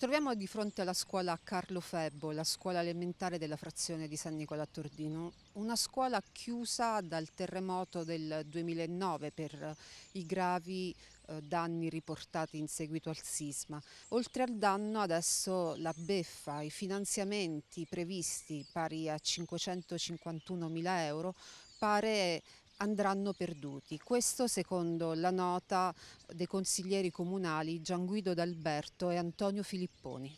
Ci troviamo di fronte alla scuola Carlo Febbo, la scuola elementare della frazione di San Nicola Tordino, una scuola chiusa dal terremoto del 2009 per i gravi eh, danni riportati in seguito al sisma. Oltre al danno adesso la beffa, i finanziamenti previsti pari a 551 mila euro pare andranno perduti. Questo secondo la nota dei consiglieri comunali Gian Guido D'Alberto e Antonio Filipponi.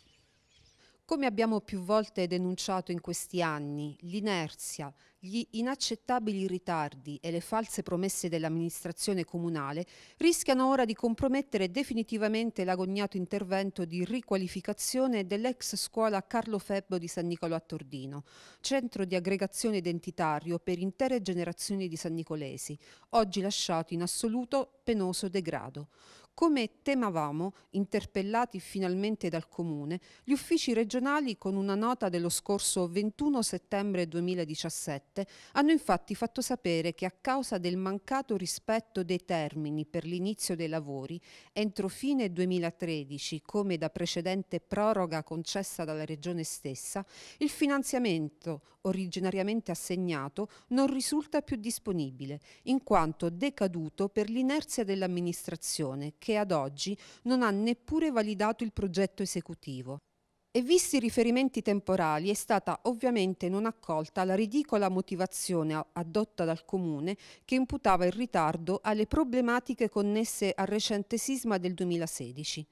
Come abbiamo più volte denunciato in questi anni, l'inerzia, gli inaccettabili ritardi e le false promesse dell'amministrazione comunale rischiano ora di compromettere definitivamente l'agognato intervento di riqualificazione dell'ex scuola Carlo Febbo di San Nicolò a Tordino, centro di aggregazione identitario per intere generazioni di san nicolesi, oggi lasciato in assoluto penoso degrado. Come temavamo, interpellati finalmente dal Comune, gli uffici regionali con una nota dello scorso 21 settembre 2017 hanno infatti fatto sapere che a causa del mancato rispetto dei termini per l'inizio dei lavori, entro fine 2013, come da precedente proroga concessa dalla Regione stessa, il finanziamento originariamente assegnato non risulta più disponibile, in quanto decaduto per l'inerzia dell'amministrazione che che ad oggi non ha neppure validato il progetto esecutivo. E visti i riferimenti temporali è stata ovviamente non accolta la ridicola motivazione adotta dal Comune che imputava il ritardo alle problematiche connesse al recente sisma del 2016.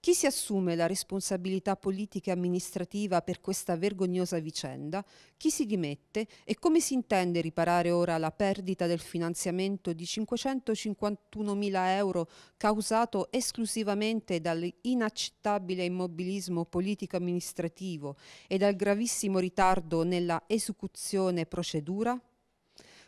Chi si assume la responsabilità politica e amministrativa per questa vergognosa vicenda? Chi si dimette e come si intende riparare ora la perdita del finanziamento di 551.000 euro causato esclusivamente dall'inaccettabile immobilismo politico-amministrativo e dal gravissimo ritardo nella esecuzione procedura?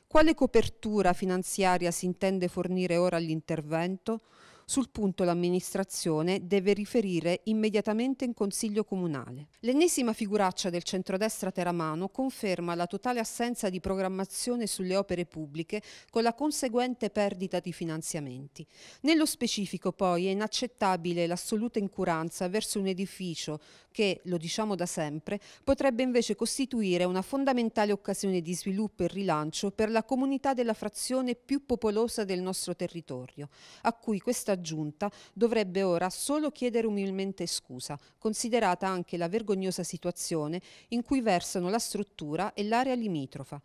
Quale copertura finanziaria si intende fornire ora all'intervento? Sul punto l'amministrazione deve riferire immediatamente in Consiglio Comunale. L'ennesima figuraccia del centrodestra teramano conferma la totale assenza di programmazione sulle opere pubbliche con la conseguente perdita di finanziamenti. Nello specifico poi è inaccettabile l'assoluta incuranza verso un edificio che, lo diciamo da sempre, potrebbe invece costituire una fondamentale occasione di sviluppo e rilancio per la comunità della frazione più popolosa del nostro territorio, a cui questa Giunta dovrebbe ora solo chiedere umilmente scusa, considerata anche la vergognosa situazione in cui versano la struttura e l'area limitrofa.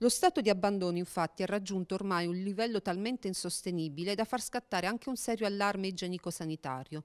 Lo stato di abbandono infatti ha raggiunto ormai un livello talmente insostenibile da far scattare anche un serio allarme igienico-sanitario.